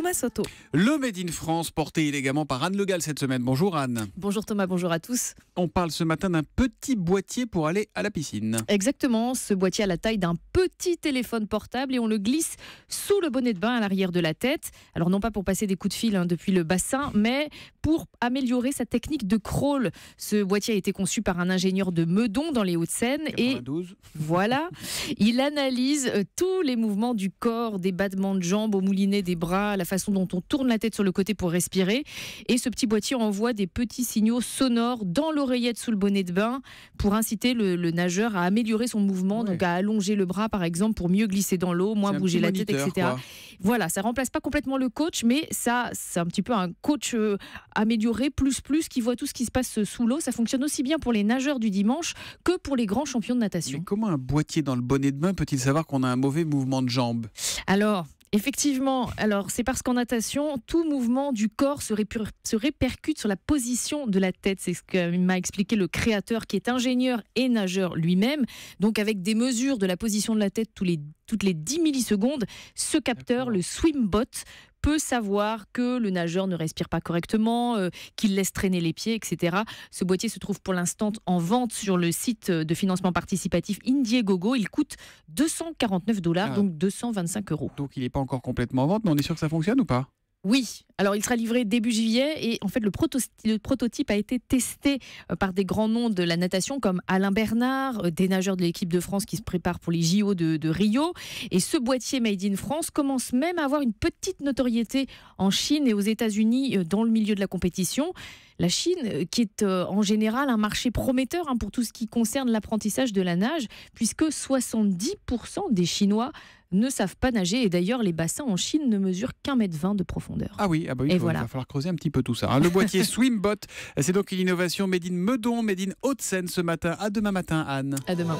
Thomas Soto. Le Made in France porté illégalement par Anne Le Gall cette semaine. Bonjour Anne. Bonjour Thomas, bonjour à tous. On parle ce matin d'un petit boîtier pour aller à la piscine. Exactement, ce boîtier à la taille d'un petit téléphone portable et on le glisse sous le bonnet de bain à l'arrière de la tête. Alors non pas pour passer des coups de fil hein, depuis le bassin, mais pour améliorer sa technique de crawl. Ce boîtier a été conçu par un ingénieur de Meudon dans les Hauts-de-Seine et voilà, il analyse euh, tous les mouvements du corps, des battements de jambes au moulinet des bras, la façon dont on tourne la tête sur le côté pour respirer. Et ce petit boîtier envoie des petits signaux sonores dans l'oreillette sous le bonnet de bain pour inciter le, nageur à améliorer son mouvement, donc à allonger le bras par exemple pour mieux glisser dans l'eau, moins bouger la tête, etc. Voilà, ça remplace pas complètement le coach, mais ça, c'est un petit peu un coach euh, amélioré plus plus qui voit tout ce qui se passe sous l'eau. Ça fonctionne aussi bien pour les nageurs du dimanche que pour les grands champions de natation. comment un boîtier dans le bonnet de bain peut-il savoir qu'on a un mauvais mouvement de jambe Alors, Effectivement, alors c'est parce qu'en natation, tout mouvement du corps se, répercute sur la position de la tête. C'est ce que m'a expliqué le créateur qui est ingénieur et nageur lui-même. Donc avec des mesures de la position de la tête toutes les 10 millisecondes, ce capteur, le SwimBot, peut savoir que le nageur ne respire pas correctement, euh, qu'il laisse traîner les pieds, etc. Ce boîtier se trouve pour l'instant en vente sur le site euh, de financement participatif Indiegogo. Il coûte 249 dollars, ah. donc 225 euros. Donc il n'est pas encore complètement en vente, mais on est sûr que ça fonctionne ou pas oui, alors il sera livré début juillet et en fait le, prototype a été testé euh, par des grands noms de la natation comme Alain Bernard, euh, des nageurs de l'équipe de France qui se préparent pour les JO de, de, Rio. Et ce boîtier Made in France commence même à avoir une petite notoriété en Chine et aux États-Unis euh, dans le milieu de la compétition. La Chine, qui est en général un marché prometteur hein, pour tout ce qui concerne l'apprentissage de la nage, puisque 70% des Chinois ne savent pas nager. Et d'ailleurs, les bassins en Chine ne mesurent qu'un mètre vingt de profondeur. Ah oui, ah bah il va falloir creuser un petit peu tout ça. Hein. Le boîtier Swimbot, c'est donc une innovation made in Meudon, made in Haute-Seine ce matin. À demain matin, Anne. À demain.